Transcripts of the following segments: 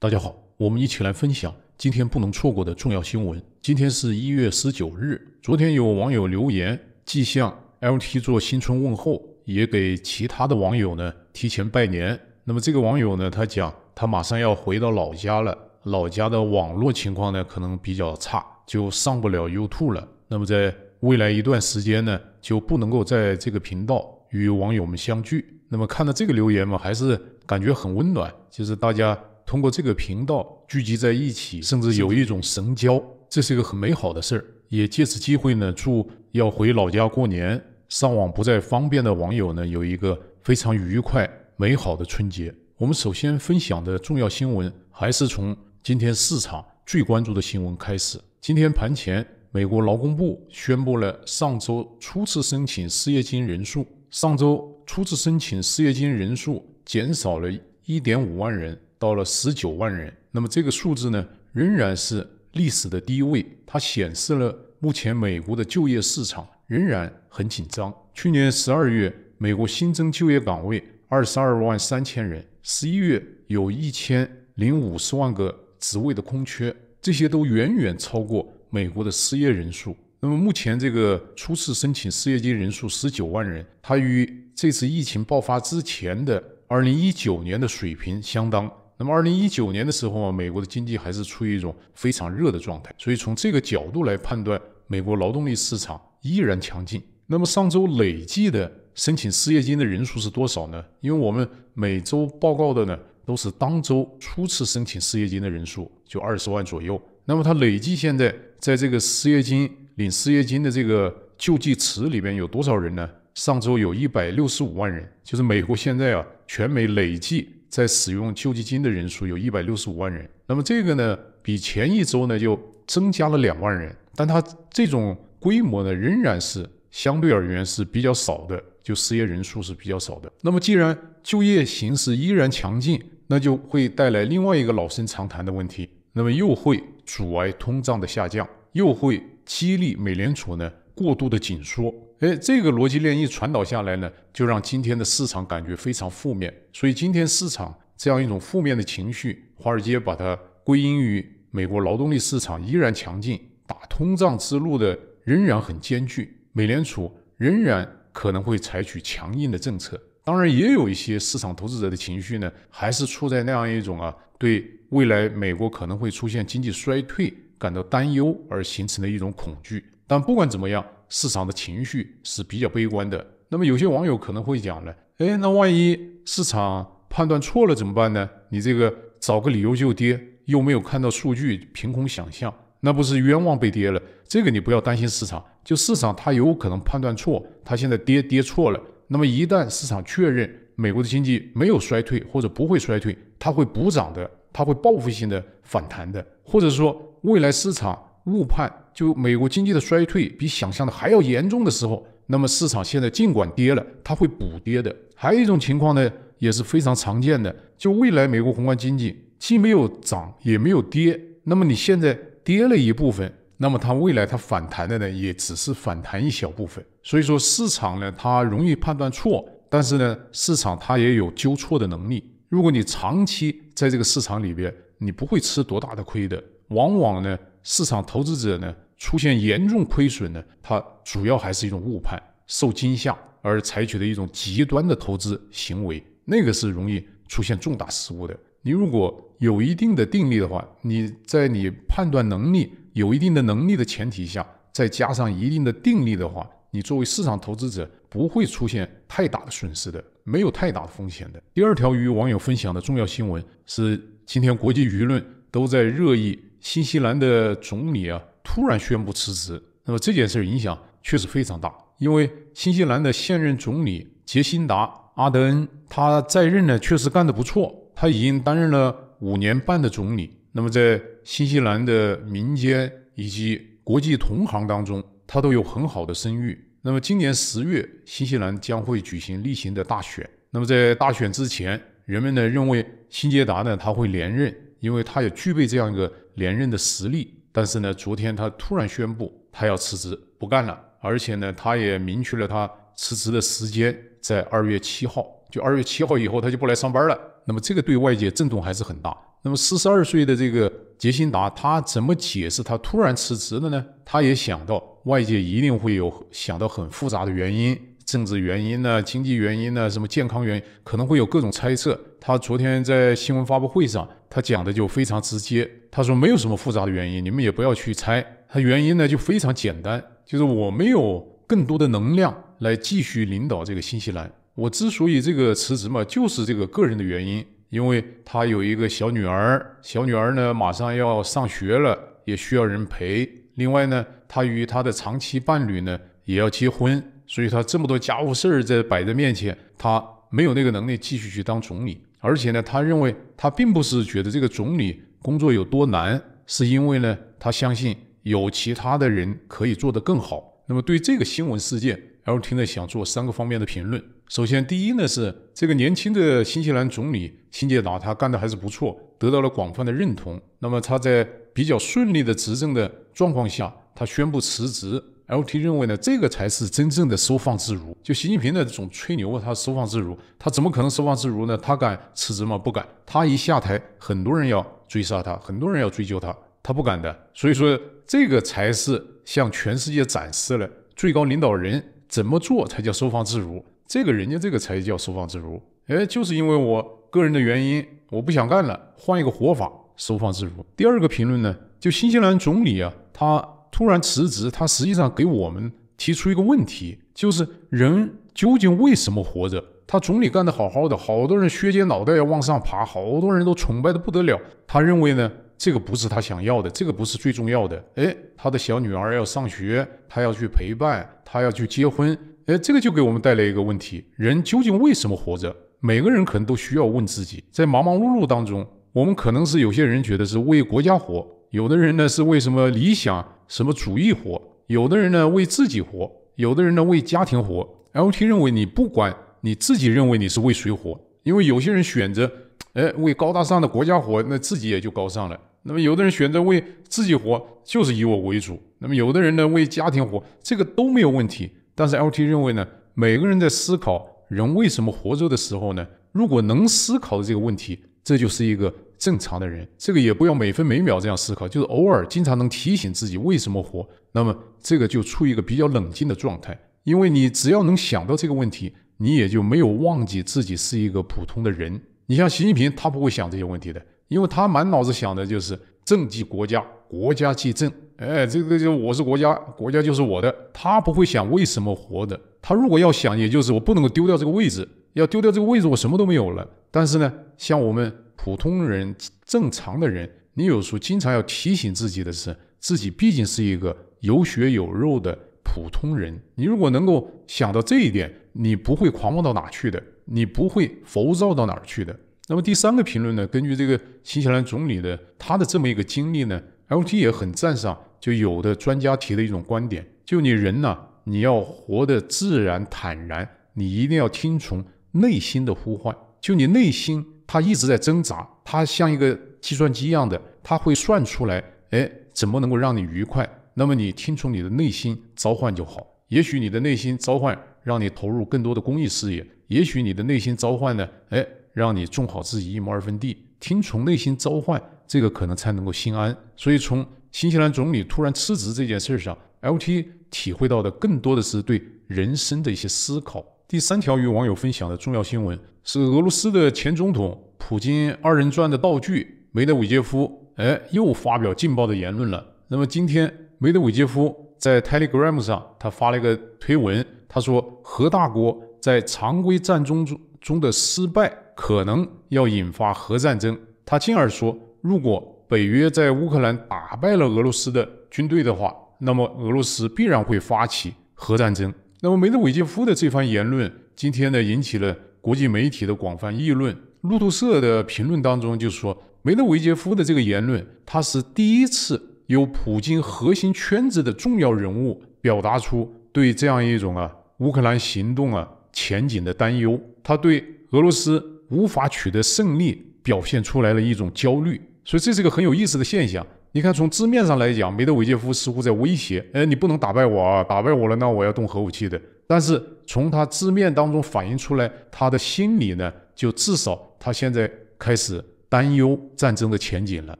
大家好，我们一起来分享今天不能错过的重要新闻。今天是一月十九日，昨天有网友留言，既向 L T 做新春问候，也给其他的网友呢提前拜年。那么这个网友呢，他讲他马上要回到老家了，老家的网络情况呢可能比较差，就上不了 YouTube 了。那么在未来一段时间呢，就不能够在这个频道与网友们相聚。那么看到这个留言嘛，还是感觉很温暖，就是大家。通过这个频道聚集在一起，甚至有一种神交，这是个很美好的事儿。也借此机会呢，祝要回老家过年、上网不再方便的网友呢，有一个非常愉快、美好的春节。我们首先分享的重要新闻，还是从今天市场最关注的新闻开始。今天盘前，美国劳工部宣布了上周初次申请失业金人数，上周初次申请失业金人数减少了一点五万人。到了十九万人，那么这个数字呢，仍然是历史的低位。它显示了目前美国的就业市场仍然很紧张。去年十二月，美国新增就业岗位二十二万三千人，十一月有一千零五十万个职位的空缺，这些都远远超过美国的失业人数。那么目前这个初次申请失业金人数十九万人，它与这次疫情爆发之前的二零一九年的水平相当。那么，二零一九年的时候啊，美国的经济还是处于一种非常热的状态，所以从这个角度来判断，美国劳动力市场依然强劲。那么，上周累计的申请失业金的人数是多少呢？因为我们每周报告的呢，都是当周初次申请失业金的人数，就二十万左右。那么，它累计现在在这个失业金领失业金的这个救济池里边有多少人呢？上周有一百六十五万人，就是美国现在啊，全美累计。在使用救济金的人数有一百六十五万人，那么这个呢，比前一周呢就增加了两万人，但它这种规模呢仍然是相对而言是比较少的，就失业人数是比较少的。那么既然就业形势依然强劲，那就会带来另外一个老生常谈的问题，那么又会阻碍通胀的下降，又会激励美联储呢过度的紧缩。哎，这个逻辑链一传导下来呢，就让今天的市场感觉非常负面。所以今天市场这样一种负面的情绪，华尔街把它归因于美国劳动力市场依然强劲，打通胀之路的仍然很艰巨，美联储仍然可能会采取强硬的政策。当然，也有一些市场投资者的情绪呢，还是处在那样一种啊，对未来美国可能会出现经济衰退感到担忧而形成的一种恐惧。但不管怎么样，市场的情绪是比较悲观的。那么有些网友可能会讲了，哎，那万一市场判断错了怎么办呢？你这个找个理由就跌，又没有看到数据，凭空想象，那不是冤枉被跌了？这个你不要担心，市场就市场，它有可能判断错，它现在跌跌错了。那么一旦市场确认美国的经济没有衰退或者不会衰退，它会补涨的，它会报复性的反弹的，或者说未来市场误判。就美国经济的衰退比想象的还要严重的时候，那么市场现在尽管跌了，它会补跌的。还有一种情况呢，也是非常常见的，就未来美国宏观经济既没有涨也没有跌，那么你现在跌了一部分，那么它未来它反弹的呢，也只是反弹一小部分。所以说市场呢，它容易判断错，但是呢，市场它也有纠错的能力。如果你长期在这个市场里边，你不会吃多大的亏的。往往呢，市场投资者呢。出现严重亏损呢？它主要还是一种误判、受惊吓而采取的一种极端的投资行为，那个是容易出现重大失误的。你如果有一定的定力的话，你在你判断能力有一定的能力的前提下，再加上一定的定力的话，你作为市场投资者不会出现太大的损失的，没有太大的风险的。第二条与网友分享的重要新闻是，今天国际舆论都在热议新西兰的总理啊。突然宣布辞职，那么这件事影响确实非常大。因为新西兰的现任总理杰辛达·阿德恩，他在任呢确实干得不错，他已经担任了五年半的总理。那么在新西兰的民间以及国际同行当中，他都有很好的声誉。那么今年十月，新西兰将会举行例行的大选。那么在大选之前，人们呢认为新杰达呢他会连任，因为他也具备这样一个连任的实力。但是呢，昨天他突然宣布他要辞职不干了，而且呢，他也明确了他辞职的时间在二月七号，就二月七号以后他就不来上班了。那么这个对外界震动还是很大。那么四十二岁的这个杰辛达，他怎么解释他突然辞职的呢？他也想到外界一定会有想到很复杂的原因，政治原因呢，经济原因呢，什么健康原因，可能会有各种猜测。他昨天在新闻发布会上。他讲的就非常直接，他说没有什么复杂的原因，你们也不要去猜。他原因呢就非常简单，就是我没有更多的能量来继续领导这个新西兰。我之所以这个辞职嘛，就是这个个人的原因，因为他有一个小女儿，小女儿呢马上要上学了，也需要人陪。另外呢，他与他的长期伴侣呢也要结婚，所以他这么多家务事儿在摆在面前，他没有那个能力继续去当总理。而且呢，他认为他并不是觉得这个总理工作有多难，是因为呢，他相信有其他的人可以做得更好。那么，对这个新闻事件，L· 廷特想做三个方面的评论。首先，第一呢，是这个年轻的新西兰总理新杰达，他干的还是不错，得到了广泛的认同。那么，他在比较顺利的执政的状况下，他宣布辞职。L.T 认为呢，这个才是真正的收放自如。就习近平的这种吹牛，他收放自如，他怎么可能收放自如呢？他敢辞职吗？不敢。他一下台，很多人要追杀他，很多人要追究他，他不敢的。所以说，这个才是向全世界展示了最高领导人怎么做才叫收放自如。这个人家这个才叫收放自如。哎，就是因为我个人的原因，我不想干了，换一个活法，收放自如。第二个评论呢，就新西兰总理啊，他。突然辞职，他实际上给我们提出一个问题，就是人究竟为什么活着？他总理干得好好的，好多人削尖脑袋要往上爬，好多人都崇拜的不得了。他认为呢，这个不是他想要的，这个不是最重要的。哎，他的小女儿要上学，他要去陪伴，他要去结婚。哎，这个就给我们带来一个问题：人究竟为什么活着？每个人可能都需要问自己。在忙忙碌碌当中，我们可能是有些人觉得是为国家活，有的人呢是为什么理想。什么主义活？有的人呢为自己活，有的人呢为家庭活。L T 认为，你不管你自己认为你是为谁活，因为有些人选择，哎，为高大上的国家活，那自己也就高尚了。那么有的人选择为自己活，就是以我为主。那么有的人呢为家庭活，这个都没有问题。但是 L T 认为呢，每个人在思考人为什么活着的时候呢，如果能思考这个问题，这就是一个。正常的人，这个也不要每分每秒这样思考，就是偶尔经常能提醒自己为什么活，那么这个就处于一个比较冷静的状态。因为你只要能想到这个问题，你也就没有忘记自己是一个普通的人。你像习近平，他不会想这些问题的，因为他满脑子想的就是政绩、国家、国家绩政。哎，这个就我是国家，国家就是我的，他不会想为什么活的。他如果要想，也就是我不能够丢掉这个位置，要丢掉这个位置，我什么都没有了。但是呢，像我们。普通人正常的人，你有时候经常要提醒自己的是，自己毕竟是一个有血有肉的普通人。你如果能够想到这一点，你不会狂妄到哪去的，你不会浮躁到哪儿去的。那么第三个评论呢？根据这个新西兰总理的他的这么一个经历呢，LT 也很赞赏就有的专家提的一种观点，就你人呢，你要活得自然坦然，你一定要听从内心的呼唤，就你内心。他一直在挣扎，他像一个计算机一样的，他会算出来，哎，怎么能够让你愉快？那么你听从你的内心召唤就好。也许你的内心召唤让你投入更多的公益事业，也许你的内心召唤呢，哎，让你种好自己一亩二分地。听从内心召唤，这个可能才能够心安。所以从新西兰总理突然辞职这件事上，LT 体会到的更多的是对人生的一些思考。第三条与网友分享的重要新闻。是俄罗斯的前总统普京二人转的道具梅德韦杰夫，哎，又发表劲爆的言论了。那么今天梅德韦杰夫在 Telegram 上，他发了一个推文，他说：“核大国在常规战争中中的失败，可能要引发核战争。”他进而说：“如果北约在乌克兰打败了俄罗斯的军队的话，那么俄罗斯必然会发起核战争。”那么梅德韦杰夫的这番言论，今天呢引起了。国际媒体的广泛议论，路透社的评论当中就是说，梅德韦杰夫的这个言论，他是第一次由普京核心圈子的重要人物表达出对这样一种啊乌克兰行动啊前景的担忧，他对俄罗斯无法取得胜利表现出来了一种焦虑，所以这是个很有意思的现象。你看，从字面上来讲，梅德韦杰夫似乎在威胁，哎，你不能打败我啊，打败我了，那我要动核武器的。但是，从他字面当中反映出来，他的心理呢，就至少他现在开始担忧战争的前景了，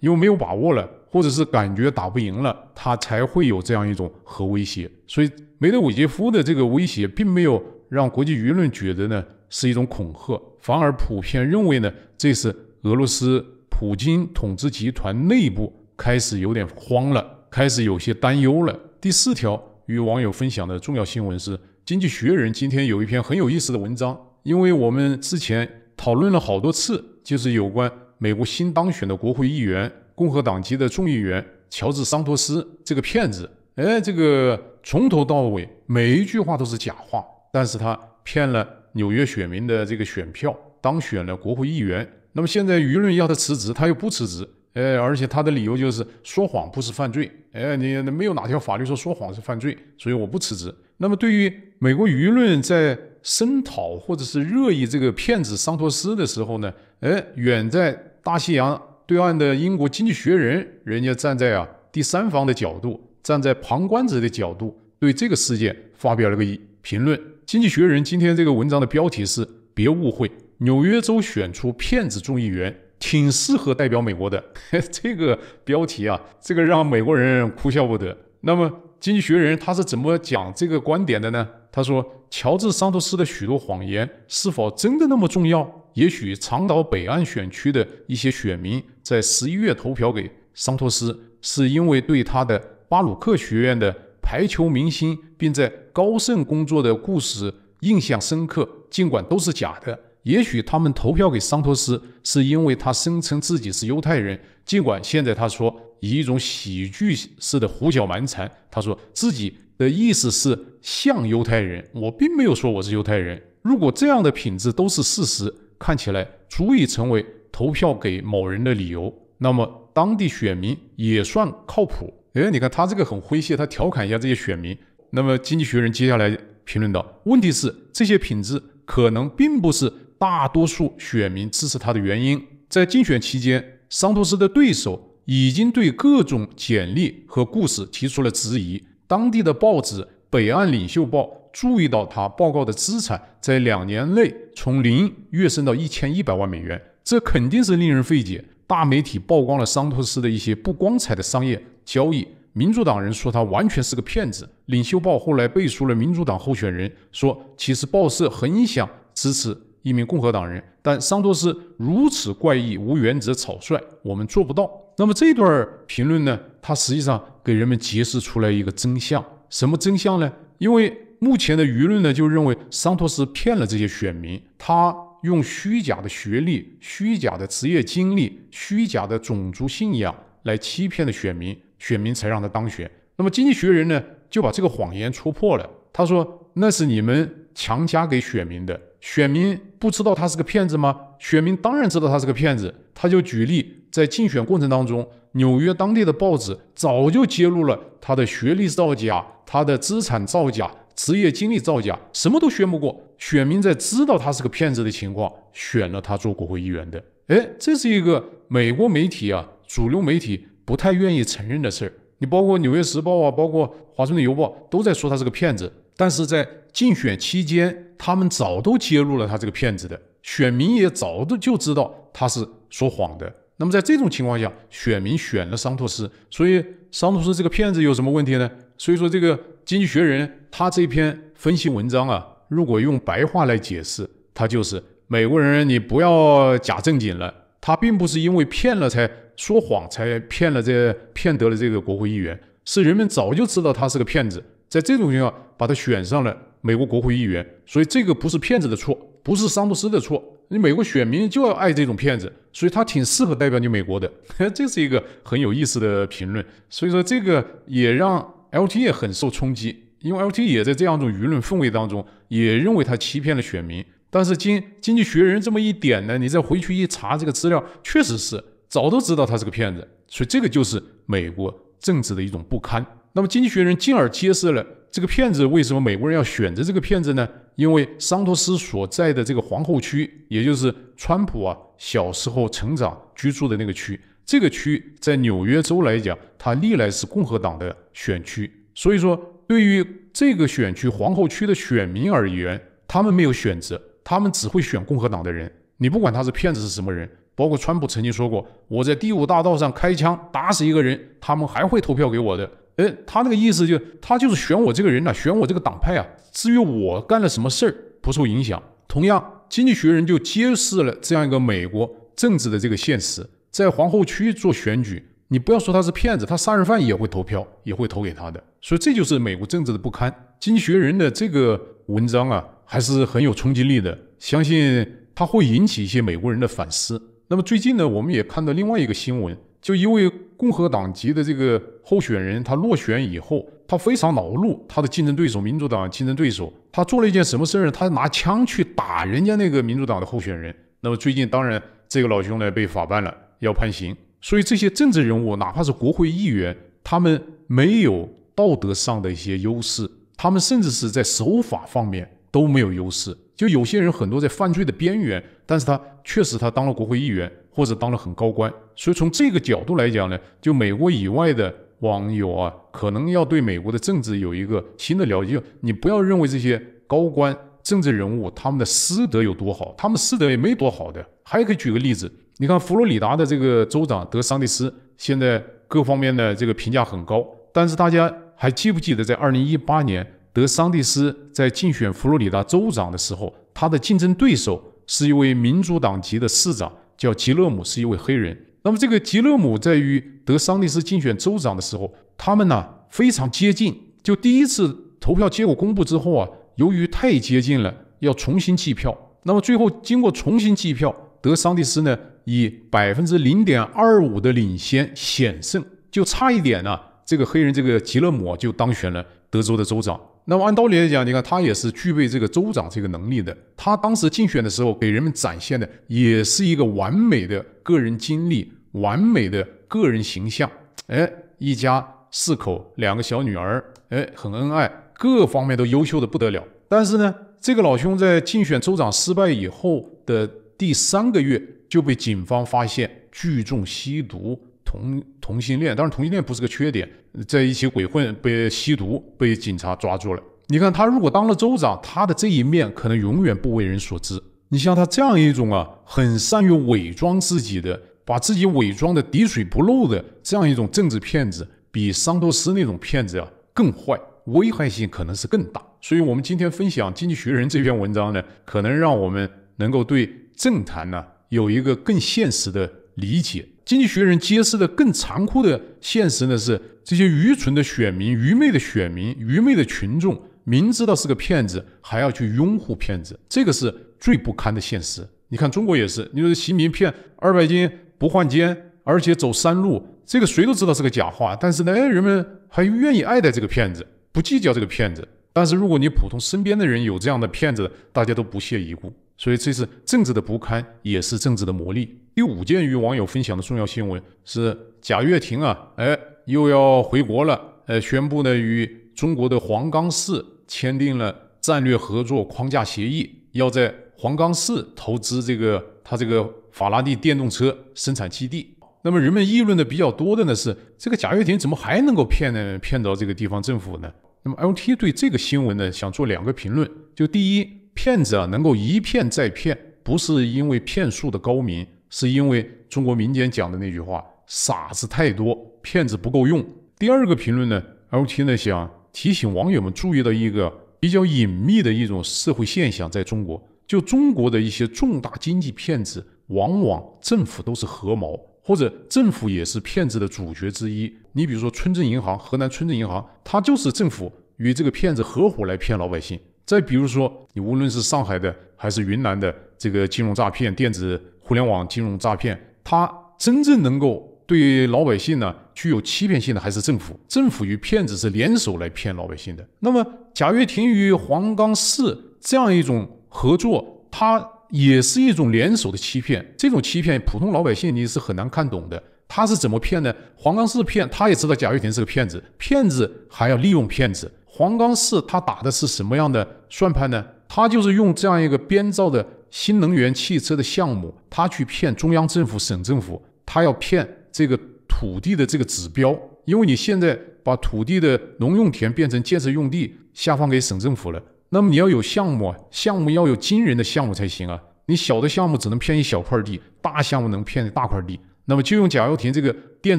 因为没有把握了，或者是感觉打不赢了，他才会有这样一种核威胁。所以，梅德韦杰夫的这个威胁并没有让国际舆论觉得呢是一种恐吓，反而普遍认为呢，这是俄罗斯普京统治集团内部开始有点慌了，开始有些担忧了。第四条与网友分享的重要新闻是。《经济学人》今天有一篇很有意思的文章，因为我们之前讨论了好多次，就是有关美国新当选的国会议员、共和党籍的众议员乔治·桑托斯这个骗子。哎，这个从头到尾每一句话都是假话，但是他骗了纽约选民的这个选票，当选了国会议员。那么现在舆论要他辞职，他又不辞职。哎，而且他的理由就是说谎不是犯罪。哎，你没有哪条法律说说谎是犯罪，所以我不辞职。那么对于美国舆论在声讨或者是热议这个骗子桑托斯的时候呢，哎，远在大西洋对岸的英国《经济学人》，人家站在啊第三方的角度，站在旁观者的角度，对这个事件发表了个评论。《经济学人》今天这个文章的标题是“别误会，纽约州选出骗子众议员，挺适合代表美国的”。这个标题啊，这个让美国人哭笑不得。那么，《经济学人》他是怎么讲这个观点的呢？他说：“乔治·桑托斯的许多谎言是否真的那么重要？也许长岛北岸选区的一些选民在十一月投票给桑托斯，是因为对他的巴鲁克学院的排球明星并在高盛工作的故事印象深刻，尽管都是假的。也许他们投票给桑托斯，是因为他声称自己是犹太人，尽管现在他说以一种喜剧式的胡搅蛮缠，他说自己。”的意思是像犹太人，我并没有说我是犹太人。如果这样的品质都是事实，看起来足以成为投票给某人的理由，那么当地选民也算靠谱。哎，你看他这个很诙谐，他调侃一下这些选民。那么，经济学人接下来评论道：问题是这些品质可能并不是大多数选民支持他的原因。在竞选期间，桑托斯的对手已经对各种简历和故事提出了质疑。当地的报纸《北岸领袖报》注意到，他报告的资产在两年内从零跃升到一千一百万美元，这肯定是令人费解。大媒体曝光了桑托斯的一些不光彩的商业交易。民主党人说他完全是个骗子。《领袖报》后来背书了民主党候选人，说其实报社很想支持。一名共和党人，但桑托斯如此怪异、无原则、草率，我们做不到。那么这段评论呢？他实际上给人们揭示出来一个真相：什么真相呢？因为目前的舆论呢，就认为桑托斯骗了这些选民，他用虚假的学历、虚假的职业经历、虚假的种族信仰来欺骗了选民，选民才让他当选。那么《经济学人》呢，就把这个谎言戳破了。他说：“那是你们强加给选民的，选民。”不知道他是个骗子吗？选民当然知道他是个骗子，他就举例，在竞选过程当中，纽约当地的报纸早就揭露了他的学历造假、他的资产造假、职业经历造假，什么都宣布过。选民在知道他是个骗子的情况选了他做国会议员的。哎，这是一个美国媒体啊，主流媒体不太愿意承认的事儿。你包括《纽约时报》啊，包括《华盛顿邮报》都在说他是个骗子。但是在竞选期间，他们早都揭露了他这个骗子的，选民也早都就知道他是说谎的。那么在这种情况下，选民选了桑托斯，所以桑托斯这个骗子有什么问题呢？所以说，这个《经济学人》他这篇分析文章啊，如果用白话来解释，他就是美国人，你不要假正经了。他并不是因为骗了才说谎，才骗了这骗得了这个国会议员，是人们早就知道他是个骗子，在这种情况下。把他选上了美国国会议员，所以这个不是骗子的错，不是桑德斯的错。你美国选民就要爱这种骗子，所以他挺适合代表你美国的。这是一个很有意思的评论。所以说，这个也让 L T 也很受冲击，因为 L T 也在这样一种舆论氛围当中，也认为他欺骗了选民。但是经《经济学人》这么一点呢，你再回去一查这个资料，确实是早都知道他是个骗子。所以这个就是美国政治的一种不堪。那么，《经济学人》进而揭示了这个骗子为什么美国人要选择这个骗子呢？因为桑托斯所在的这个皇后区，也就是川普啊小时候成长居住的那个区，这个区在纽约州来讲，它历来是共和党的选区。所以说，对于这个选区皇后区的选民而言，他们没有选择，他们只会选共和党的人。你不管他是骗子是什么人，包括川普曾经说过：“我在第五大道上开枪打死一个人，他们还会投票给我的。”哎，他那个意思就，他就是选我这个人呐，选我这个党派啊。至于我干了什么事儿，不受影响。同样，《经济学人》就揭示了这样一个美国政治的这个现实：在皇后区做选举，你不要说他是骗子，他杀人犯也会投票，也会投给他的。所以这就是美国政治的不堪。《经济学人》的这个文章啊，还是很有冲击力的，相信它会引起一些美国人的反思。那么最近呢，我们也看到另外一个新闻。就因为共和党籍的这个候选人他落选以后，他非常恼怒他的竞争对手民主党竞争对手，他做了一件什么事儿？他拿枪去打人家那个民主党的候选人。那么最近当然这个老兄呢被法办了，要判刑。所以这些政治人物，哪怕是国会议员，他们没有道德上的一些优势，他们甚至是在守法方面都没有优势。就有些人很多在犯罪的边缘，但是他确实他当了国会议员。或者当了很高官，所以从这个角度来讲呢，就美国以外的网友啊，可能要对美国的政治有一个新的了解。你不要认为这些高官、政治人物他们的师德有多好，他们师德也没多好的。还可以举个例子，你看佛罗里达的这个州长德桑蒂斯，现在各方面的这个评价很高，但是大家还记不记得，在二零一八年德桑蒂斯在竞选佛罗里达州长的时候，他的竞争对手是一位民主党籍的市长。叫吉勒姆是一位黑人。那么这个吉勒姆在与德桑蒂斯竞选州长的时候，他们呢非常接近。就第一次投票结果公布之后啊，由于太接近了，要重新计票。那么最后经过重新计票，德桑蒂斯呢以百分之零点二五的领先险胜，就差一点呢，这个黑人这个吉勒姆就当选了德州的州长。那么按道理来讲，你看他也是具备这个州长这个能力的。他当时竞选的时候，给人们展现的也是一个完美的个人经历，完美的个人形象。哎，一家四口，两个小女儿，哎，很恩爱，各方面都优秀的不得了。但是呢，这个老兄在竞选州长失败以后的第三个月，就被警方发现聚众吸毒。同同性恋，但是同性恋不是个缺点，在一起鬼混，被吸毒，被警察抓住了。你看他如果当了州长，他的这一面可能永远不为人所知。你像他这样一种啊，很善于伪装自己的，把自己伪装的滴水不漏的这样一种政治骗子，比桑托斯那种骗子啊更坏，危害性可能是更大。所以我们今天分享《经济学人》这篇文章呢，可能让我们能够对政坛呢有一个更现实的理解。《经济学人》揭示的更残酷的现实呢，是这些愚蠢的选民、愚昧的选民、愚昧的群众，明知道是个骗子，还要去拥护骗子，这个是最不堪的现实。你看中国也是，你说“习民骗二百斤不换肩，而且走山路，这个谁都知道是个假话，但是呢，哎，人们还愿意爱戴这个骗子，不计较这个骗子。但是如果你普通身边的人有这样的骗子，大家都不屑一顾。所以这是政治的不堪，也是政治的磨砺。第五件与网友分享的重要新闻是贾跃亭啊，哎，又要回国了。呃，宣布呢与中国的黄冈市签订了战略合作框架协议，要在黄冈市投资这个他这个法拉第电动车生产基地。那么人们议论的比较多的呢是这个贾跃亭怎么还能够骗呢？骗到这个地方政府呢？那么 LT 对这个新闻呢想做两个评论，就第一。骗子啊，能够一骗再骗，不是因为骗术的高明，是因为中国民间讲的那句话：“傻子太多，骗子不够用。”第二个评论呢，LT 呢想提醒网友们注意到一个比较隐秘的一种社会现象，在中国，就中国的一些重大经济骗子，往往政府都是合谋，或者政府也是骗子的主角之一。你比如说村镇银行，河南村镇银行，它就是政府与这个骗子合伙来骗老百姓。再比如说，你无论是上海的还是云南的这个金融诈骗、电子互联网金融诈骗，它真正能够对老百姓呢具有欺骗性的，还是政府？政府与骗子是联手来骗老百姓的。那么贾跃亭与黄冈市这样一种合作，它也是一种联手的欺骗。这种欺骗，普通老百姓你是很难看懂的。他是怎么骗的？黄冈市骗，他也知道贾跃亭是个骗子，骗子还要利用骗子。黄冈市它打的是什么样的算盘呢？它就是用这样一个编造的新能源汽车的项目，它去骗中央政府、省政府，它要骗这个土地的这个指标。因为你现在把土地的农用田变成建设用地，下放给省政府了，那么你要有项目，项目要有惊人的项目才行啊！你小的项目只能骗一小块地，大项目能骗一大块地。那么就用贾跃亭这个电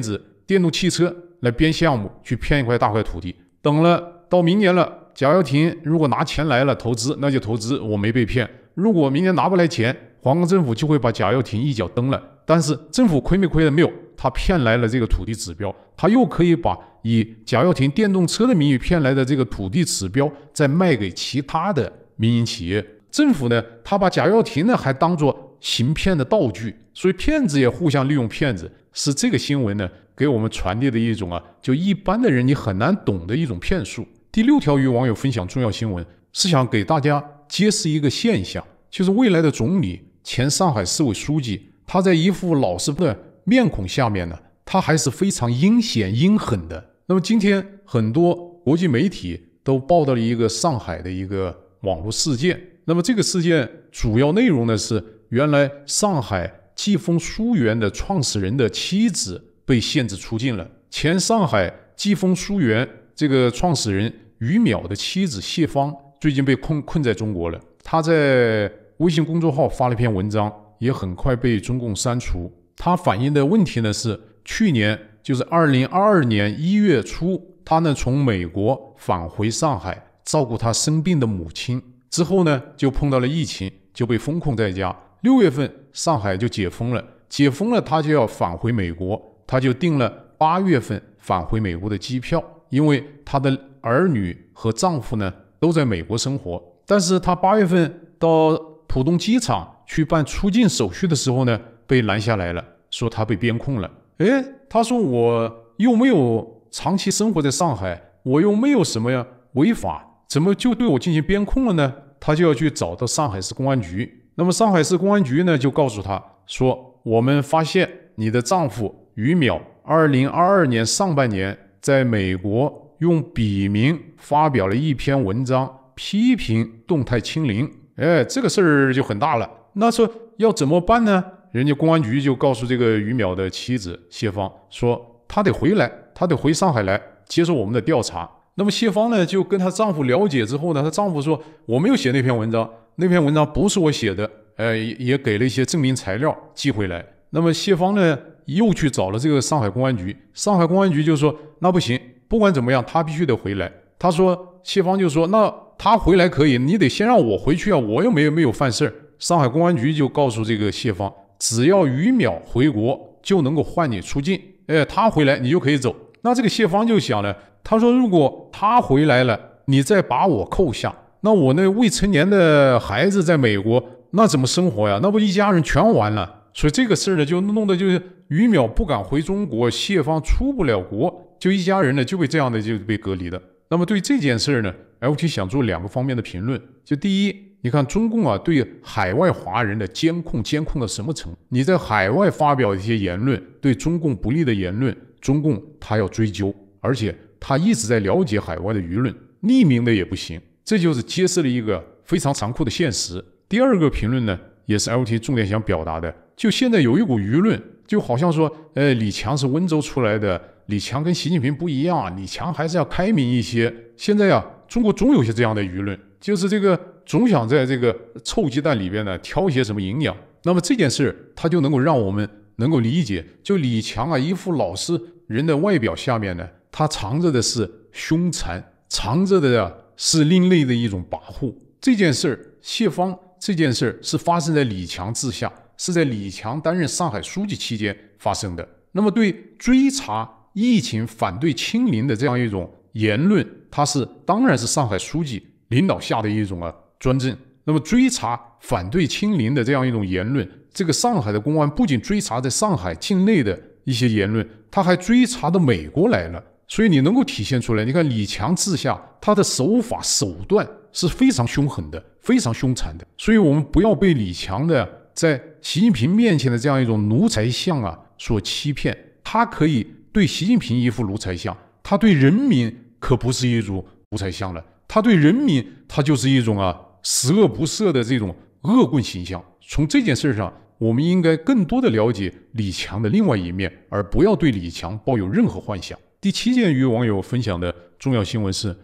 子电动汽车来编项目，去骗一块大块土地，等了。到明年了，贾跃亭如果拿钱来了投资，那就投资，我没被骗。如果明年拿不来钱，黄冈政府就会把贾跃亭一脚蹬了。但是政府亏没亏的没有，他骗来了这个土地指标，他又可以把以贾跃亭电动车的名义骗来的这个土地指标再卖给其他的民营企业。政府呢，他把贾跃亭呢还当做行骗的道具，所以骗子也互相利用。骗子是这个新闻呢，给我们传递的一种啊，就一般的人你很难懂的一种骗术。第六条与网友分享重要新闻，是想给大家揭示一个现象，就是未来的总理、前上海市委书记，他在一副老实的面孔下面呢，他还是非常阴险、阴狠的。那么今天很多国际媒体都报道了一个上海的一个网络事件，那么这个事件主要内容呢是，原来上海季风书园的创始人的妻子被限制出境了，前上海季风书园这个创始人。于淼的妻子谢芳最近被困困在中国了。他在微信公众号发了一篇文章，也很快被中共删除。他反映的问题呢是，去年就是二零二二年一月初，他呢从美国返回上海照顾他生病的母亲之后呢，就碰到了疫情，就被封控在家。六月份上海就解封了，解封了他就要返回美国，他就订了八月份返回美国的机票。因为她的儿女和丈夫呢都在美国生活，但是她八月份到浦东机场去办出境手续的时候呢，被拦下来了，说她被边控了。哎，她说我又没有长期生活在上海，我又没有什么呀违法，怎么就对我进行边控了呢？她就要去找到上海市公安局。那么上海市公安局呢，就告诉她说，我们发现你的丈夫于淼，二零二二年上半年。在美国用笔名发表了一篇文章，批评动态清零，哎，这个事儿就很大了。那说要怎么办呢？人家公安局就告诉这个于淼的妻子谢芳说，她得回来，她得回上海来接受我们的调查。那么谢芳呢，就跟她丈夫了解之后呢，她丈夫说我没有写那篇文章，那篇文章不是我写的。哎，也给了一些证明材料寄回来。那么谢芳呢？又去找了这个上海公安局，上海公安局就说那不行，不管怎么样他必须得回来。他说谢芳就说那他回来可以，你得先让我回去啊，我又没有没有犯事儿。上海公安局就告诉这个谢芳，只要于淼回国就能够换你出境。哎，他回来你就可以走。那这个谢芳就想了，他说如果他回来了，你再把我扣下，那我那未成年的孩子在美国那怎么生活呀？那不一家人全完了。所以这个事儿呢就弄得就是。于淼不敢回中国，谢芳出不了国，就一家人呢就被这样的就被隔离的。那么对这件事儿呢，LT 想做两个方面的评论。就第一，你看中共啊对海外华人的监控，监控到什么程度？你在海外发表一些言论，对中共不利的言论，中共他要追究，而且他一直在了解海外的舆论，匿名的也不行。这就是揭示了一个非常残酷的现实。第二个评论呢，也是 LT 重点想表达的，就现在有一股舆论。就好像说，呃，李强是温州出来的，李强跟习近平不一样，李强还是要开明一些。现在呀，中国总有些这样的舆论，就是这个总想在这个臭鸡蛋里边呢挑些什么营养。那么这件事儿，他就能够让我们能够理解，就李强啊，一副老实人的外表下面呢，他藏着的是凶残，藏着的呀是另类的一种跋扈。这件事儿，谢芳这件事儿是发生在李强治下。是在李强担任上海书记期间发生的。那么，对追查疫情反对清零的这样一种言论，他是当然是上海书记领导下的一种啊专政。那么，追查反对清零的这样一种言论，这个上海的公安不仅追查在上海境内的一些言论，他还追查到美国来了。所以，你能够体现出来，你看李强治下他的手法手段是非常凶狠的，非常凶残的。所以，我们不要被李强的在。习近平面前的这样一种奴才相啊，所欺骗，他可以对习近平一副奴才相，他对人民可不是一副奴才相了，他对人民，他就是一种啊十恶不赦的这种恶棍形象。从这件事上，我们应该更多的了解李强的另外一面，而不要对李强抱有任何幻想。第七件与网友分享的重要新闻是，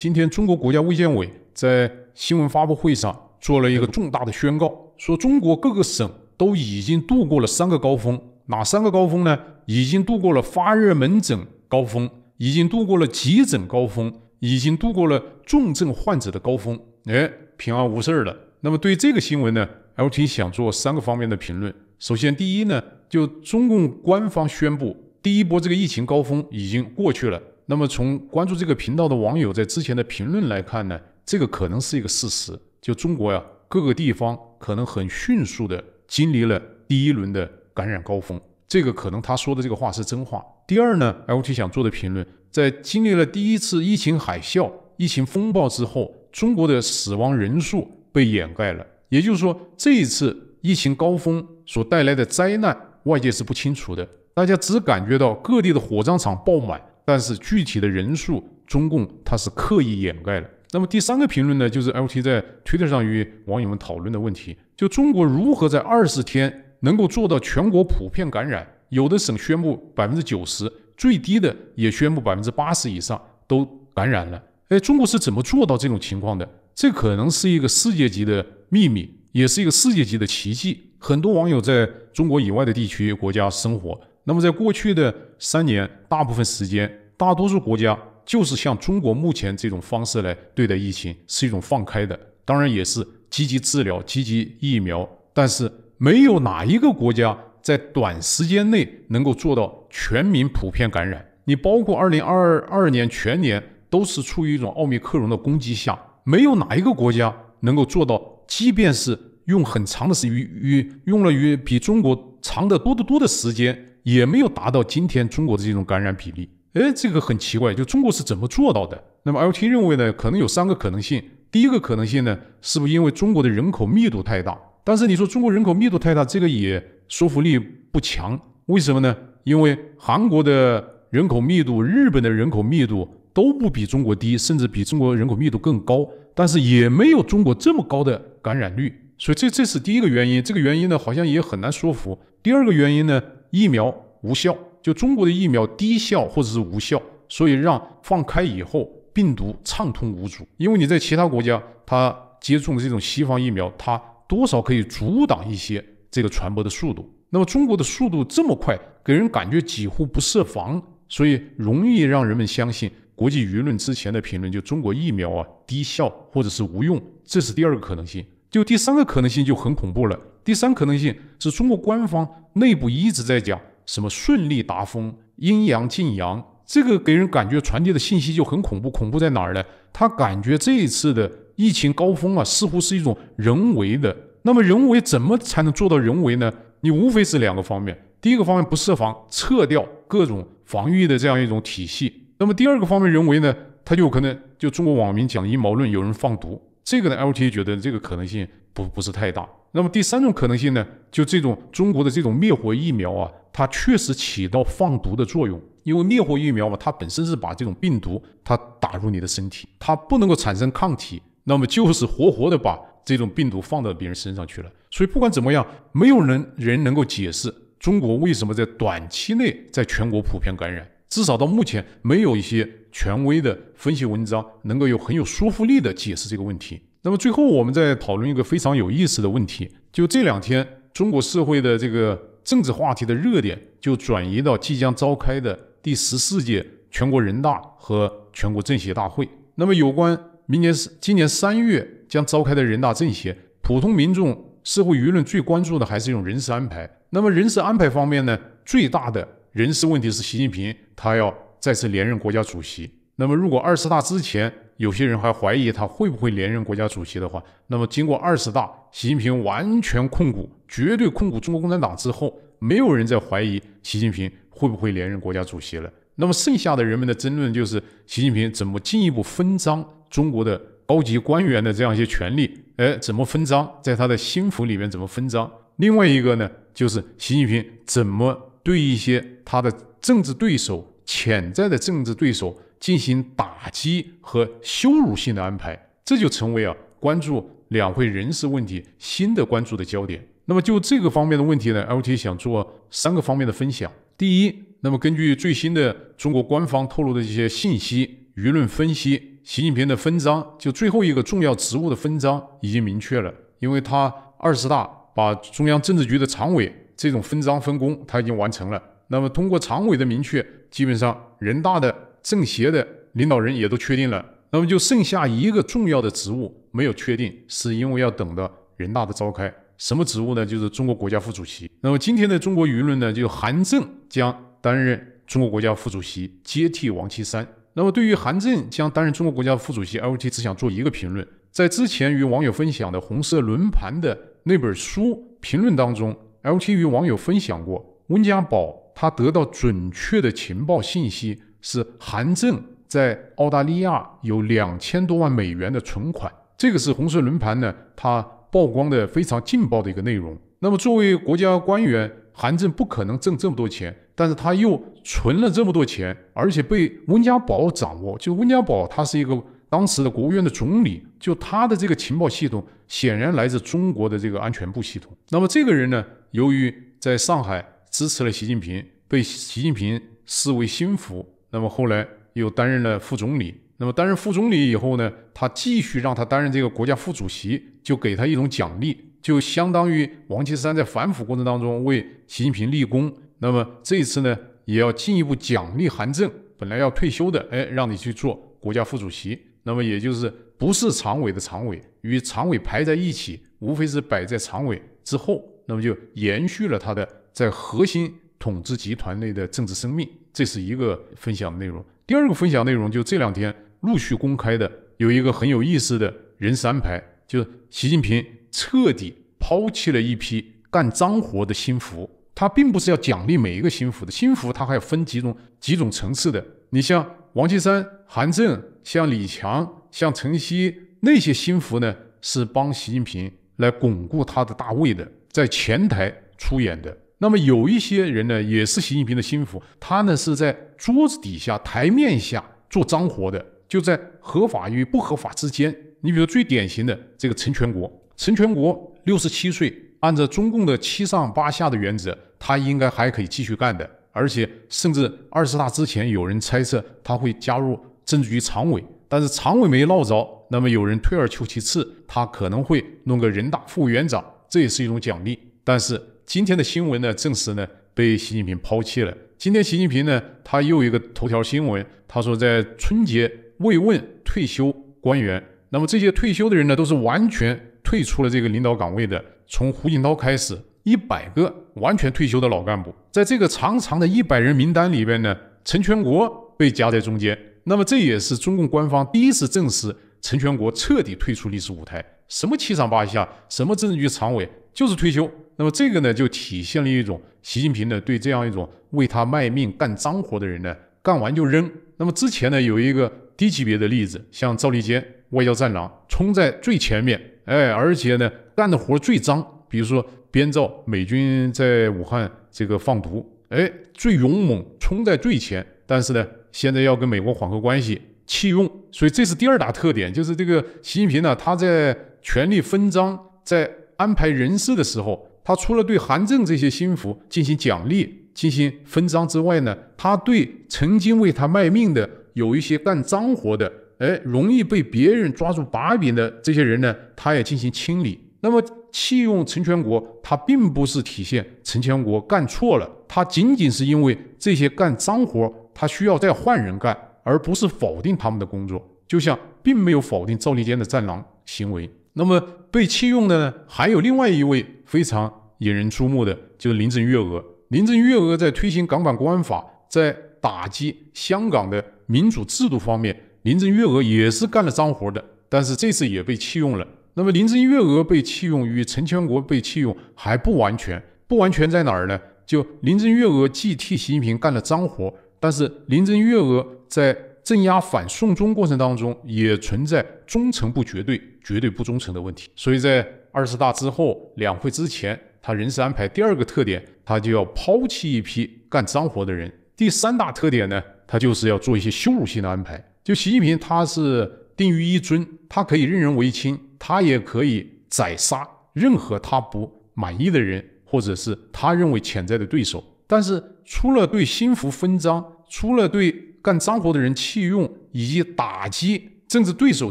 今天中国国家卫健委在新闻发布会上做了一个重大的宣告，说中国各个省。都已经度过了三个高峰，哪三个高峰呢？已经度过了发热门诊高峰，已经度过了急诊高峰，已经度过了重症患者的高峰。哎，平安无事儿了。那么对这个新闻呢，L.T. 想做三个方面的评论。首先，第一呢，就中共官方宣布第一波这个疫情高峰已经过去了。那么从关注这个频道的网友在之前的评论来看呢，这个可能是一个事实。就中国呀，各个地方可能很迅速的。经历了第一轮的感染高峰，这个可能他说的这个话是真话。第二呢，LT 想做的评论，在经历了第一次疫情海啸、疫情风暴之后，中国的死亡人数被掩盖了。也就是说，这一次疫情高峰所带来的灾难，外界是不清楚的。大家只感觉到各地的火葬场爆满，但是具体的人数，中共他是刻意掩盖了。那么第三个评论呢，就是 LT 在 Twitter 上与网友们讨论的问题。就中国如何在二十天能够做到全国普遍感染？有的省宣布百分之九十，最低的也宣布百分之八十以上都感染了。哎，中国是怎么做到这种情况的？这可能是一个世界级的秘密，也是一个世界级的奇迹。很多网友在中国以外的地区、国家生活，那么在过去的三年大部分时间，大多数国家就是像中国目前这种方式来对待疫情，是一种放开的，当然也是。积极治疗，积极疫苗，但是没有哪一个国家在短时间内能够做到全民普遍感染。你包括二零二二年全年都是处于一种奥密克戎的攻击下，没有哪一个国家能够做到。即便是用很长的时与与用了与比中国长的多得多的时间，也没有达到今天中国的这种感染比例。哎，这个很奇怪，就中国是怎么做到的？那么 L.T 认为呢，可能有三个可能性。第一个可能性呢，是不是因为中国的人口密度太大？但是你说中国人口密度太大，这个也说服力不强。为什么呢？因为韩国的人口密度、日本的人口密度都不比中国低，甚至比中国人口密度更高，但是也没有中国这么高的感染率。所以这这是第一个原因。这个原因呢，好像也很难说服。第二个原因呢，疫苗无效，就中国的疫苗低效或者是无效，所以让放开以后。病毒畅通无阻，因为你在其他国家，它接种的这种西方疫苗，它多少可以阻挡一些这个传播的速度。那么中国的速度这么快，给人感觉几乎不设防，所以容易让人们相信国际舆论之前的评论，就中国疫苗啊低效或者是无用。这是第二个可能性。就第三个可能性就很恐怖了。第三可能性是中国官方内部一直在讲什么顺利达峰，阴阳进阳。这个给人感觉传递的信息就很恐怖，恐怖在哪儿呢？他感觉这一次的疫情高峰啊，似乎是一种人为的。那么人为怎么才能做到人为呢？你无非是两个方面：第一个方面不设防，撤掉各种防御的这样一种体系；那么第二个方面人为呢？他就可能就中国网民讲阴谋论，有人放毒。这个呢 l t 觉得这个可能性不不是太大。那么第三种可能性呢，就这种中国的这种灭活疫苗啊，它确实起到放毒的作用，因为灭活疫苗嘛，它本身是把这种病毒它打入你的身体，它不能够产生抗体，那么就是活活的把这种病毒放到别人身上去了。所以不管怎么样，没有人人能够解释中国为什么在短期内在全国普遍感染。至少到目前，没有一些权威的分析文章能够有很有说服力的解释这个问题。那么最后，我们再讨论一个非常有意思的问题：就这两天，中国社会的这个政治话题的热点就转移到即将召开的第十四届全国人大和全国政协大会。那么，有关明年今年三月将召开的人大政协，普通民众社会舆论最关注的还是一种人事安排。那么人事安排方面呢，最大的。人事问题是习近平，他要再次连任国家主席。那么，如果二十大之前有些人还怀疑他会不会连任国家主席的话，那么经过二十大，习近平完全控股、绝对控股中国共产党之后，没有人在怀疑习近平会不会连任国家主席了。那么，剩下的人们的争论就是习近平怎么进一步分赃中国的高级官员的这样一些权利？哎，怎么分赃？在他的心腹里面怎么分赃？另外一个呢，就是习近平怎么？对一些他的政治对手、潜在的政治对手进行打击和羞辱性的安排，这就成为啊关注两会人事问题新的关注的焦点。那么就这个方面的问题呢，LT 想做三个方面的分享。第一，那么根据最新的中国官方透露的这些信息，舆论分析，习近平的分章就最后一个重要职务的分章已经明确了，因为他二十大把中央政治局的常委。这种分章分工他已经完成了。那么通过常委的明确，基本上人大的政协的领导人也都确定了。那么就剩下一个重要的职务没有确定，是因为要等到人大的召开。什么职务呢？就是中国国家副主席。那么今天的中国舆论呢，就韩正将担任中国国家副主席，接替王岐山。那么对于韩正将担任中国国家副主席 l g t 只想做一个评论，在之前与网友分享的《红色轮盘》的那本书评论当中。L t 与网友分享过，温家宝他得到准确的情报信息是韩正，在澳大利亚有两千多万美元的存款。这个是红色轮盘呢，他曝光的非常劲爆的一个内容。那么作为国家官员，韩正不可能挣这么多钱，但是他又存了这么多钱，而且被温家宝掌握。就温家宝他是一个当时的国务院的总理，就他的这个情报系统显然来自中国的这个安全部系统。那么这个人呢？由于在上海支持了习近平，被习近平视为心腹，那么后来又担任了副总理。那么担任副总理以后呢，他继续让他担任这个国家副主席，就给他一种奖励，就相当于王岐山在反腐过程当中为习近平立功。那么这一次呢，也要进一步奖励韩正，本来要退休的，哎，让你去做国家副主席。那么也就是不是常委的常委与常委排在一起，无非是摆在常委之后。那么就延续了他的在核心统治集团内的政治生命，这是一个分享的内容。第二个分享内容就这两天陆续公开的，有一个很有意思的人事安排，就是习近平彻底抛弃了一批干脏活的心腹。他并不是要奖励每一个心腹的，心腹他还分几种几种层次的。你像王岐山、韩正、像李强、像陈希那些心腹呢，是帮习近平来巩固他的大位的。在前台出演的，那么有一些人呢，也是习近平的心腹，他呢是在桌子底下、台面下做脏活的，就在合法与不合法之间。你比如最典型的这个陈全国，陈全国六十七岁，按照中共的七上八下的原则，他应该还可以继续干的。而且甚至二十大之前，有人猜测他会加入政治局常委，但是常委没落着，那么有人退而求其次，他可能会弄个人大副委员长。这也是一种奖励，但是今天的新闻呢，证实呢，被习近平抛弃了。今天习近平呢，他又一个头条新闻，他说在春节慰问退休官员。那么这些退休的人呢，都是完全退出了这个领导岗位的。从胡锦涛开始，一百个完全退休的老干部，在这个长长的一百人名单里边呢，陈全国被夹在中间。那么这也是中共官方第一次证实陈全国彻底退出历史舞台。什么七上八下，什么政治局常委就是退休。那么这个呢，就体现了一种习近平呢对这样一种为他卖命干脏活的人呢，干完就扔。那么之前呢，有一个低级别的例子，像赵立坚，外交战狼，冲在最前面，哎，而且呢，干的活最脏，比如说编造美军在武汉这个放毒，哎，最勇猛，冲在最前。但是呢，现在要跟美国缓和关系，弃用。所以这是第二大特点，就是这个习近平呢，他在。权力分赃，在安排人事的时候，他除了对韩正这些心腹进行奖励、进行分赃之外呢，他对曾经为他卖命的、有一些干脏活的、哎，容易被别人抓住把柄的这些人呢，他也进行清理。那么弃用陈全国，他并不是体现陈全国干错了，他仅仅是因为这些干脏活，他需要再换人干，而不是否定他们的工作。就像并没有否定赵立坚的战狼行为。那么被弃用的呢，还有另外一位非常引人注目的，就是林郑月娥。林郑月娥在推行《港版国安法》、在打击香港的民主制度方面，林郑月娥也是干了脏活的，但是这次也被弃用了。那么林郑月娥被弃用与陈全国被弃用还不完全，不完全在哪儿呢？就林郑月娥既替习近平干了脏活，但是林郑月娥在镇压反送中过程当中，也存在忠诚不绝对、绝对不忠诚的问题。所以在二十大之后、两会之前，他人事安排第二个特点，他就要抛弃一批干脏活的人。第三大特点呢，他就是要做一些羞辱性的安排。就习近平，他是定于一尊，他可以任人唯亲，他也可以宰杀任何他不满意的人，或者是他认为潜在的对手。但是，除了对心腹分赃，除了对干脏活的人弃用以及打击政治对手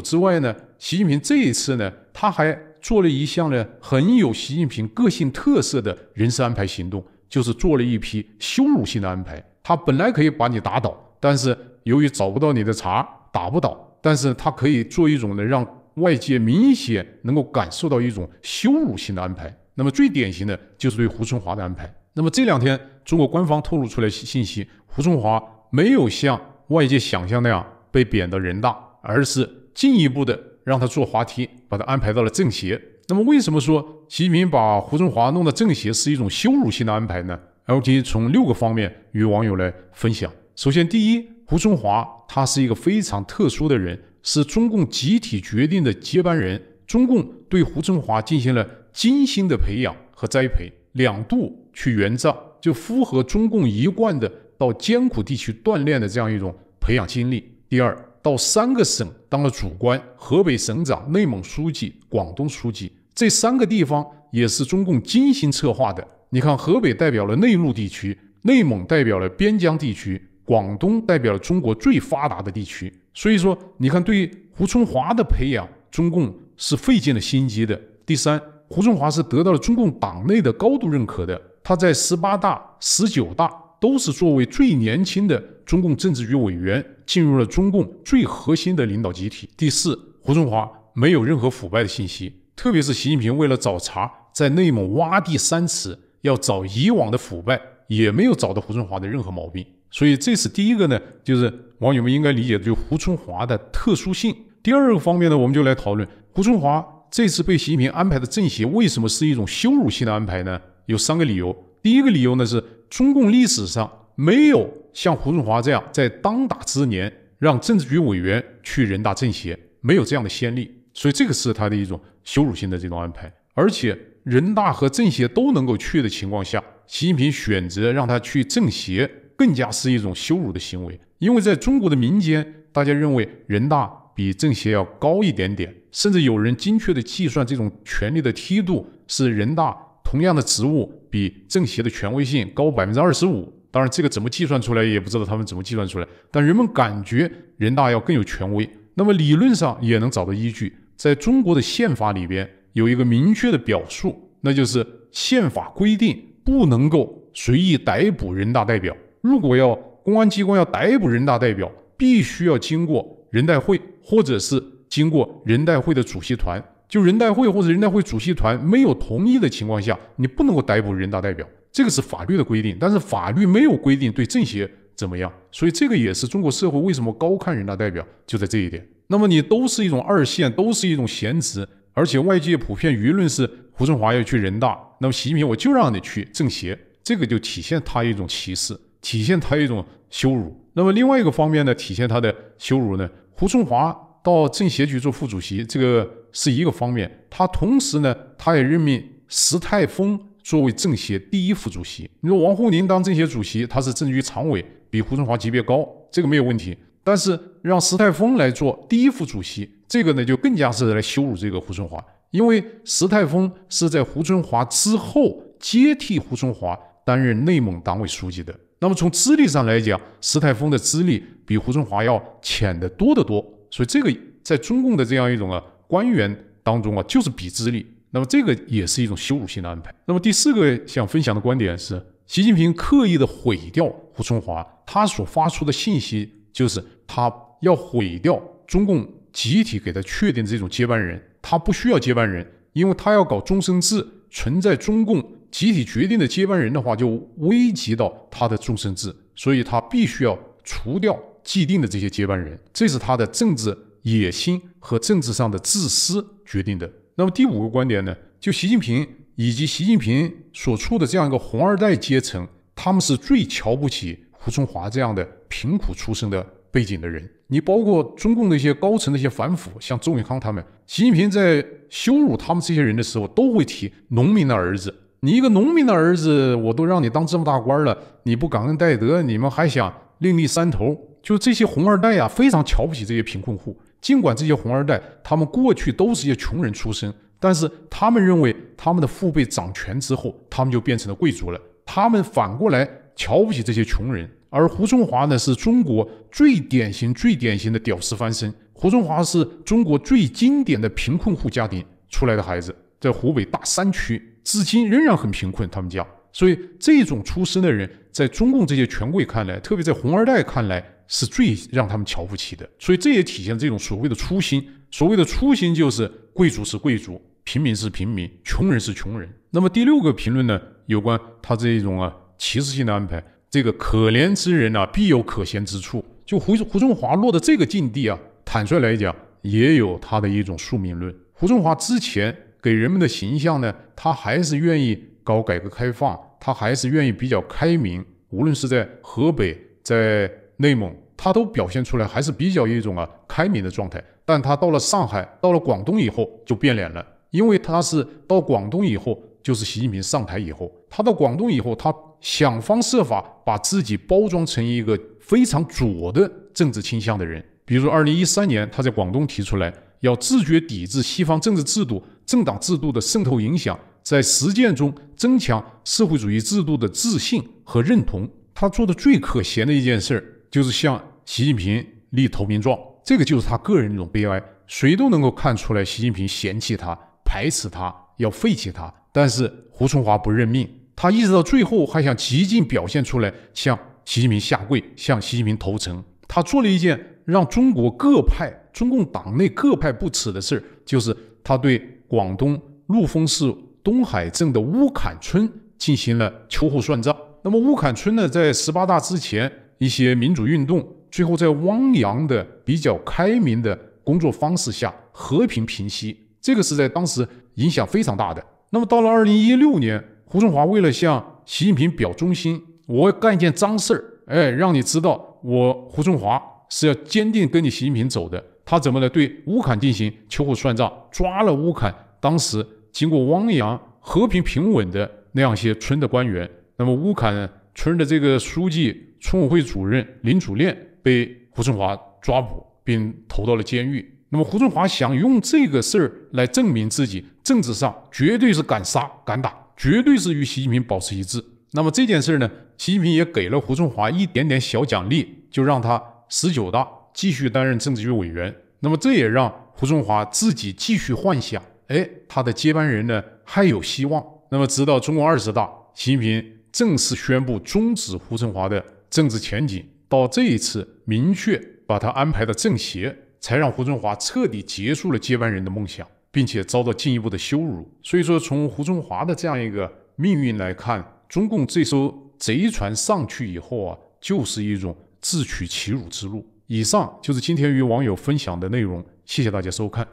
之外呢？习近平这一次呢，他还做了一项呢很有习近平个性特色的人事安排行动，就是做了一批羞辱性的安排。他本来可以把你打倒，但是由于找不到你的茬，打不倒；但是他可以做一种呢，让外界明显能够感受到一种羞辱性的安排。那么最典型的，就是对胡春华的安排。那么这两天，中国官方透露出来信息，胡春华。没有像外界想象那样被贬到人大，而是进一步的让他坐滑梯，把他安排到了政协。那么，为什么说习近平把胡春华弄到政协是一种羞辱性的安排呢？L T 从六个方面与网友来分享。首先，第一，胡春华他是一个非常特殊的人，是中共集体决定的接班人。中共对胡春华进行了精心的培养和栽培，两度去援藏，就符合中共一贯的。到艰苦地区锻炼的这样一种培养经历。第二，到三个省当了主官：河北省长、内蒙书记、广东书记。这三个地方也是中共精心策划的。你看，河北代表了内陆地区，内蒙代表了边疆地区，广东代表了中国最发达的地区。所以说，你看对胡春华的培养，中共是费尽了心机的。第三，胡春华是得到了中共党内的高度认可的。他在十八大、十九大。都是作为最年轻的中共政治局委员进入了中共最核心的领导集体。第四，胡春华没有任何腐败的信息，特别是习近平为了找茬，在内蒙挖地三尺要找以往的腐败，也没有找到胡春华的任何毛病。所以，这是第一个呢，就是网友们应该理解的，就胡春华的特殊性。第二个方面呢，我们就来讨论胡春华这次被习近平安排的政协为什么是一种羞辱性的安排呢？有三个理由。第一个理由呢是。中共历史上没有像胡润华这样在当打之年让政治局委员去人大政协，没有这样的先例，所以这个是他的一种羞辱性的这种安排。而且人大和政协都能够去的情况下，习近平选择让他去政协，更加是一种羞辱的行为。因为在中国的民间，大家认为人大比政协要高一点点，甚至有人精确的计算这种权力的梯度是人大。同样的职务比政协的权威性高百分之二十五，当然这个怎么计算出来也不知道，他们怎么计算出来？但人们感觉人大要更有权威，那么理论上也能找到依据，在中国的宪法里边有一个明确的表述，那就是宪法规定不能够随意逮捕人大代表，如果要公安机关要逮捕人大代表，必须要经过人代会或者是经过人代会的主席团。就人代会或者人代会主席团没有同意的情况下，你不能够逮捕人大代表，这个是法律的规定。但是法律没有规定对政协怎么样，所以这个也是中国社会为什么高看人大代表就在这一点。那么你都是一种二线，都是一种闲职，而且外界普遍舆论是胡春华要去人大，那么习近平我就让你去政协，这个就体现他一种歧视，体现他一种羞辱。那么另外一个方面呢，体现他的羞辱呢，胡春华到政协去做副主席这个。是一个方面，他同时呢，他也任命石泰峰作为政协第一副主席。你说王沪宁当政协主席，他是政局常委，比胡春华级别高，这个没有问题。但是让石泰峰来做第一副主席，这个呢，就更加是来羞辱这个胡春华，因为石泰峰是在胡春华之后接替胡春华担任内蒙党委书记的。那么从资历上来讲，石泰峰的资历比胡春华要浅得多得多，所以这个在中共的这样一种啊。官员当中啊，就是比资历，那么这个也是一种羞辱性的安排。那么第四个想分享的观点是，习近平刻意的毁掉胡春华，他所发出的信息就是他要毁掉中共集体给他确定的这种接班人，他不需要接班人，因为他要搞终身制，存在中共集体决定的接班人的话，就危及到他的终身制，所以他必须要除掉既定的这些接班人，这是他的政治。野心和政治上的自私决定的。那么第五个观点呢？就习近平以及习近平所处的这样一个红二代阶层，他们是最瞧不起胡春华这样的贫苦出身的背景的人。你包括中共的一些高层、的一些反腐，像周永康他们，习近平在羞辱他们这些人的时候，都会提农民的儿子。你一个农民的儿子，我都让你当这么大官了，你不感恩戴德，你们还想另立山头？就这些红二代啊，非常瞧不起这些贫困户。尽管这些红二代，他们过去都是一些穷人出身，但是他们认为他们的父辈掌权之后，他们就变成了贵族了。他们反过来瞧不起这些穷人。而胡春华呢，是中国最典型、最典型的屌丝翻身。胡春华是中国最经典的贫困户家庭出来的孩子，在湖北大山区，至今仍然很贫困。他们家，所以这种出身的人，在中共这些权贵看来，特别在红二代看来。是最让他们瞧不起的，所以这也体现这种所谓的初心。所谓的初心就是贵族是贵族，平民是平民，穷人是穷人。那么第六个评论呢，有关他这一种啊歧视性的安排。这个可怜之人啊，必有可嫌之处。就胡胡中华落的这个境地啊，坦率来讲，也有他的一种宿命论。胡中华之前给人们的形象呢，他还是愿意搞改革开放，他还是愿意比较开明，无论是在河北，在。内蒙，他都表现出来还是比较一种啊开明的状态，但他到了上海，到了广东以后就变脸了，因为他是到广东以后，就是习近平上台以后，他到广东以后，他想方设法把自己包装成一个非常左的政治倾向的人，比如二零一三年他在广东提出来要自觉抵制西方政治制度、政党制度的渗透影响，在实践中增强社会主义制度的自信和认同。他做的最可嫌的一件事儿。就是向习近平立投名状，这个就是他个人那种悲哀，谁都能够看出来，习近平嫌弃他，排斥他，要废弃他。但是胡春华不认命，他一直到最后还想极尽表现出来，向习近平下跪，向习近平投诚。他做了一件让中国各派、中共党内各派不耻的事儿，就是他对广东陆丰市东海镇的乌坎村进行了秋后算账。那么乌坎村呢，在十八大之前。一些民主运动，最后在汪洋的比较开明的工作方式下和平平息，这个是在当时影响非常大的。那么到了二零一六年，胡春华为了向习近平表忠心，我干一件脏事儿，哎，让你知道我胡春华是要坚定跟你习近平走的。他怎么呢？对乌坎进行秋后算账，抓了乌坎。当时经过汪洋和平平稳的那样些村的官员，那么乌坎村的这个书记。村委会主任林祖炼被胡春华抓捕并投到了监狱。那么胡春华想用这个事儿来证明自己政治上绝对是敢杀敢打，绝对是与习近平保持一致。那么这件事儿呢，习近平也给了胡春华一点点小奖励，就让他十九大继续担任政治局委员。那么这也让胡春华自己继续幻想：哎，他的接班人呢还有希望。那么直到中共二十大，习近平正式宣布终止胡春华的。政治前景到这一次明确把他安排的政协，才让胡春华彻底结束了接班人的梦想，并且遭到进一步的羞辱。所以说，从胡春华的这样一个命运来看，中共这艘贼船上去以后啊，就是一种自取其辱之路。以上就是今天与网友分享的内容，谢谢大家收看。